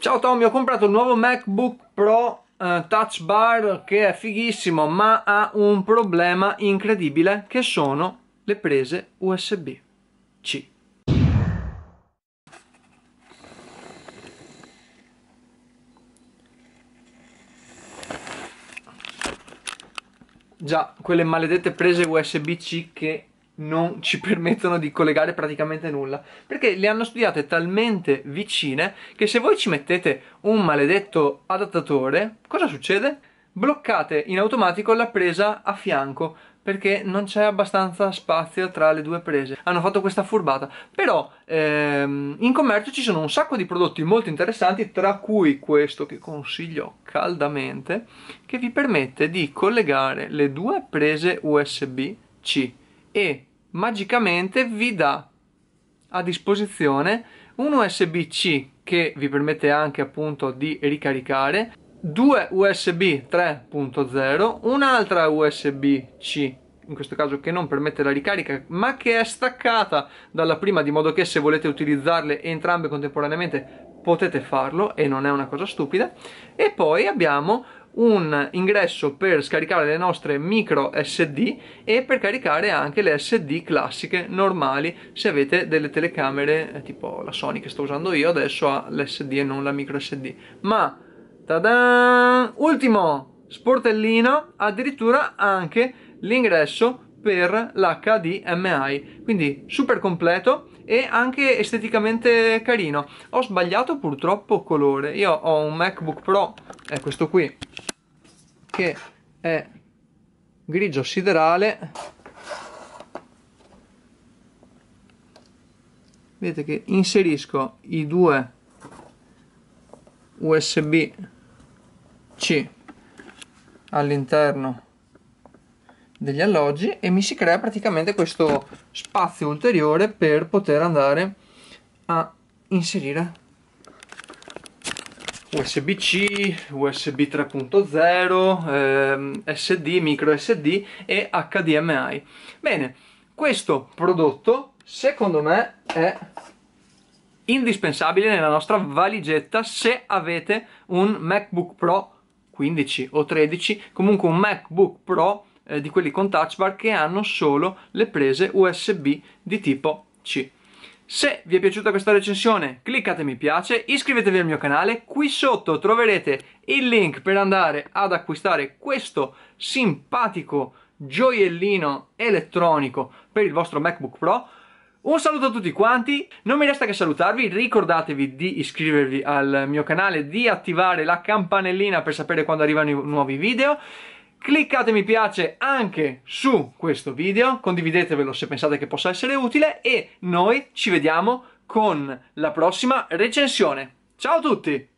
Ciao Tommy, ho comprato il nuovo MacBook Pro eh, Touch Bar che è fighissimo, ma ha un problema incredibile che sono le prese USB-C. Già, quelle maledette prese USB-C che non ci permettono di collegare praticamente nulla perché le hanno studiate talmente vicine che se voi ci mettete un maledetto adattatore cosa succede? bloccate in automatico la presa a fianco perché non c'è abbastanza spazio tra le due prese hanno fatto questa furbata però ehm, in commercio ci sono un sacco di prodotti molto interessanti tra cui questo che consiglio caldamente che vi permette di collegare le due prese USB-C e magicamente vi dà a disposizione un USB-C che vi permette anche appunto di ricaricare, due USB 3.0, un'altra USB-C in questo caso che non permette la ricarica ma che è staccata dalla prima di modo che se volete utilizzarle entrambe contemporaneamente potete farlo e non è una cosa stupida e poi abbiamo un ingresso per scaricare le nostre micro SD e per caricare anche le SD classiche normali se avete delle telecamere eh, tipo la Sony che sto usando io adesso ha l'SD e non la micro SD ma tada ultimo sportellino addirittura anche l'ingresso per l'HDMI quindi super completo e anche esteticamente carino ho sbagliato purtroppo colore io ho un MacBook Pro è eh, questo qui che è grigio siderale vedete che inserisco i due usb c all'interno degli alloggi e mi si crea praticamente questo spazio ulteriore per poter andare a inserire USB-C, USB 3.0, ehm, SD, micro SD e HDMI. Bene, questo prodotto secondo me è indispensabile nella nostra valigetta se avete un MacBook Pro 15 o 13, comunque un MacBook Pro eh, di quelli con touch bar che hanno solo le prese USB di tipo C. Se vi è piaciuta questa recensione cliccate mi piace, iscrivetevi al mio canale, qui sotto troverete il link per andare ad acquistare questo simpatico gioiellino elettronico per il vostro MacBook Pro. Un saluto a tutti quanti, non mi resta che salutarvi, ricordatevi di iscrivervi al mio canale, di attivare la campanellina per sapere quando arrivano i nuovi video Cliccate mi piace anche su questo video, condividetevelo se pensate che possa essere utile e noi ci vediamo con la prossima recensione. Ciao a tutti!